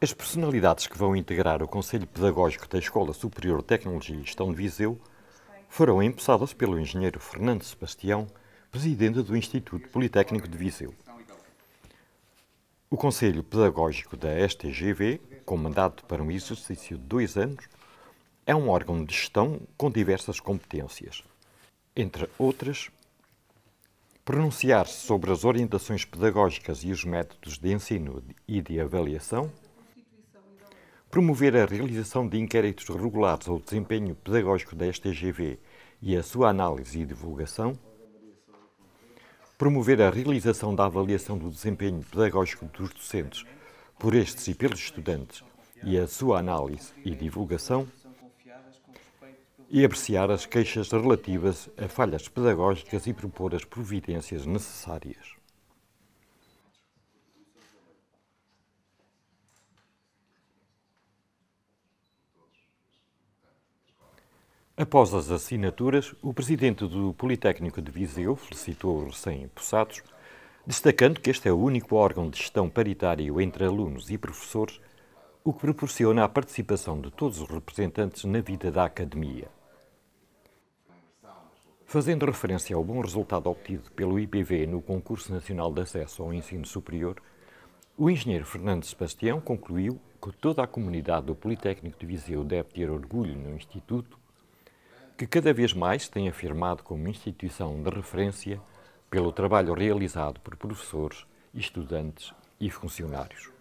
As personalidades que vão integrar o Conselho Pedagógico da Escola Superior de Tecnologia e Gestão de Viseu foram empossadas pelo engenheiro Fernando Sebastião, presidente do Instituto Politécnico de Viseu. O Conselho Pedagógico da STGV, com mandato para um exercício de dois anos, é um órgão de gestão com diversas competências, entre outras, pronunciar-se sobre as orientações pedagógicas e os métodos de ensino e de avaliação, promover a realização de inquéritos regulares ao desempenho pedagógico da STGV e a sua análise e divulgação, promover a realização da avaliação do desempenho pedagógico dos docentes por estes e pelos estudantes e a sua análise e divulgação, e apreciar as queixas relativas a falhas pedagógicas e propor as providências necessárias. Após as assinaturas, o presidente do Politécnico de Viseu felicitou os recém-empossados, destacando que este é o único órgão de gestão paritário entre alunos e professores, o que proporciona a participação de todos os representantes na vida da academia. Fazendo referência ao bom resultado obtido pelo IPV no Concurso Nacional de Acesso ao Ensino Superior, o engenheiro Fernando Sebastião concluiu que toda a comunidade do Politécnico de Viseu deve ter orgulho no Instituto, que cada vez mais se tem afirmado como instituição de referência pelo trabalho realizado por professores, estudantes e funcionários.